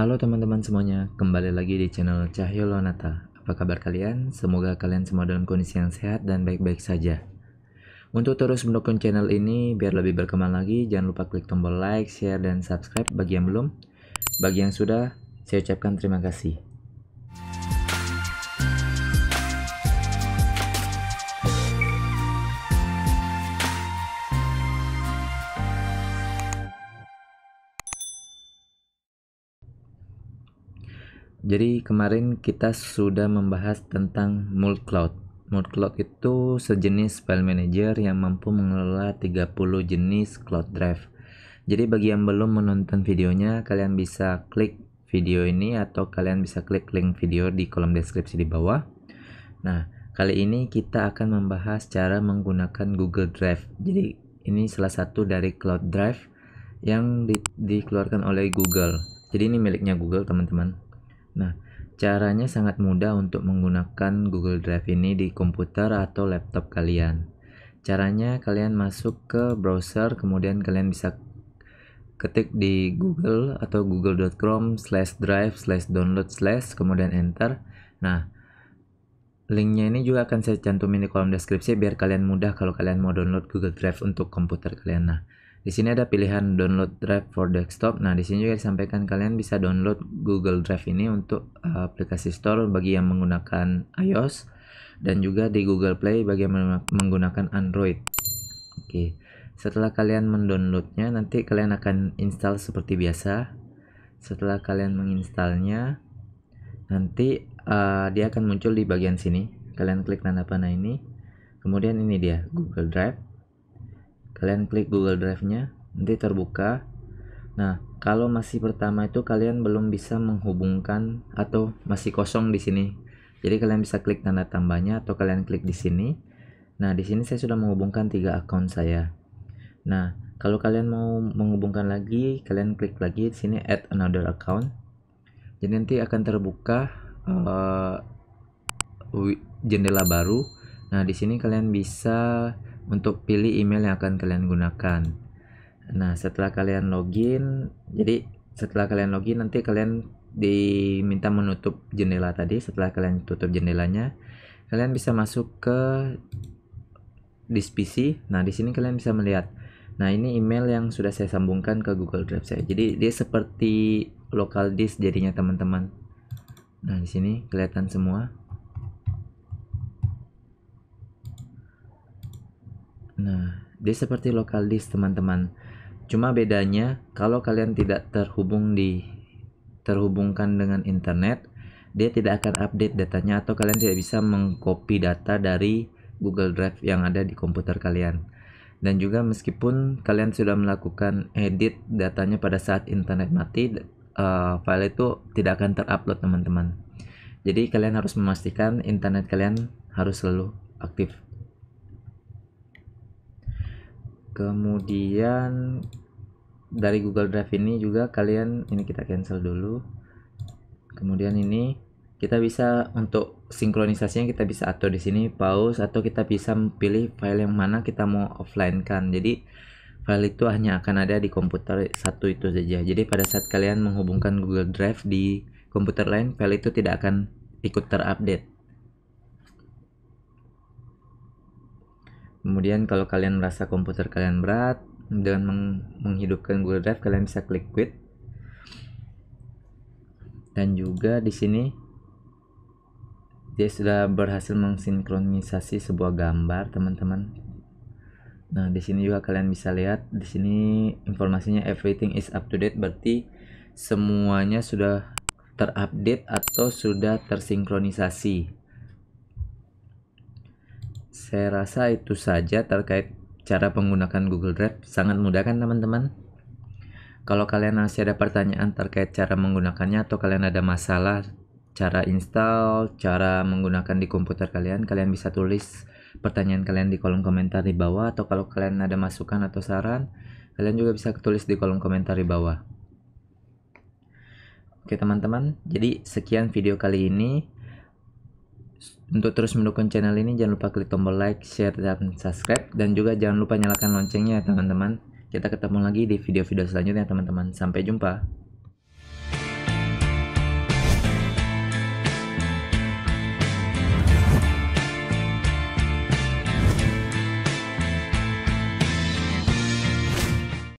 Halo teman-teman semuanya, kembali lagi di channel Cahyo Lonata. Apa kabar kalian? Semoga kalian semua dalam kondisi yang sehat dan baik-baik saja. Untuk terus mendukung channel ini biar lebih berkembang lagi, jangan lupa klik tombol like, share, dan subscribe bagi yang belum. Bagi yang sudah, saya ucapkan terima kasih. Jadi kemarin kita sudah membahas tentang Mult Cloud. Mult Cloud itu sejenis file manager yang mampu mengelola 30 jenis cloud drive. Jadi bagi yang belum menonton videonya, kalian bisa klik video ini atau kalian bisa klik link video di kolom deskripsi di bawah. Nah, kali ini kita akan membahas cara menggunakan Google Drive. Jadi ini salah satu dari cloud drive yang di dikeluarkan oleh Google. Jadi ini miliknya Google, teman-teman. Nah, caranya sangat mudah untuk menggunakan Google Drive ini di komputer atau laptop kalian. Caranya kalian masuk ke browser, kemudian kalian bisa ketik di Google atau google.com slash drive slash download slash kemudian enter. Nah, linknya ini juga akan saya cantumin di kolom deskripsi biar kalian mudah kalau kalian mau download Google Drive untuk komputer kalian. Nah, di sini ada pilihan download drive for desktop. Nah, di sini juga disampaikan kalian bisa download Google Drive ini untuk eh, aplikasi store bagi yang menggunakan iOS dan juga di Google Play bagi yang menggunakan Android. Oke. Okay. Setelah kalian mendownloadnya, nanti kalian akan install seperti biasa. Setelah kalian menginstalnya, nanti uh, dia akan muncul di bagian sini. Kalian klik tanda panah ini. Kemudian ini dia Google Drive kalian klik Google Drive-nya nanti terbuka nah kalau masih pertama itu kalian belum bisa menghubungkan atau masih kosong di sini jadi kalian bisa klik tanda tambahnya atau kalian klik di sini nah di sini saya sudah menghubungkan tiga akun saya nah kalau kalian mau menghubungkan lagi kalian klik lagi di sini add another account jadi nanti akan terbuka uh, jendela baru nah di sini kalian bisa untuk pilih email yang akan kalian gunakan. Nah, setelah kalian login, jadi setelah kalian login nanti kalian diminta menutup jendela tadi. Setelah kalian tutup jendelanya, kalian bisa masuk ke this PC. Nah, di sini kalian bisa melihat. Nah, ini email yang sudah saya sambungkan ke Google Drive saya. Jadi dia seperti local disk jadinya teman-teman. Nah, di sini kelihatan semua. Nah, dia seperti local disk teman-teman. Cuma bedanya kalau kalian tidak terhubung di terhubungkan dengan internet, dia tidak akan update datanya atau kalian tidak bisa mengcopy data dari Google Drive yang ada di komputer kalian. Dan juga meskipun kalian sudah melakukan edit datanya pada saat internet mati, uh, file itu tidak akan terupload teman-teman. Jadi kalian harus memastikan internet kalian harus selalu aktif. kemudian dari Google Drive ini juga kalian ini kita cancel dulu kemudian ini kita bisa untuk sinkronisasinya kita bisa atur di sini pause atau kita bisa pilih file yang mana kita mau offline kan jadi file itu hanya akan ada di komputer satu itu saja jadi pada saat kalian menghubungkan Google Drive di komputer lain file itu tidak akan ikut terupdate Kemudian kalau kalian merasa komputer kalian berat, dengan meng menghidupkan Google Drive kalian bisa klik quit. Dan juga di sini dia sudah berhasil mensinkronisasi sebuah gambar, teman-teman. Nah, di sini juga kalian bisa lihat di sini informasinya everything is up to date berarti semuanya sudah terupdate atau sudah tersinkronisasi saya rasa itu saja terkait cara menggunakan Google Drive. Sangat mudah kan teman-teman? Kalau kalian masih ada pertanyaan terkait cara menggunakannya atau kalian ada masalah cara install, cara menggunakan di komputer kalian, kalian bisa tulis pertanyaan kalian di kolom komentar di bawah atau kalau kalian ada masukan atau saran, kalian juga bisa tulis di kolom komentar di bawah. Oke teman-teman, jadi sekian video kali ini. Untuk terus mendukung channel ini jangan lupa klik tombol like, share, dan subscribe. Dan juga jangan lupa nyalakan loncengnya ya teman-teman. Kita ketemu lagi di video-video selanjutnya teman-teman. Sampai jumpa.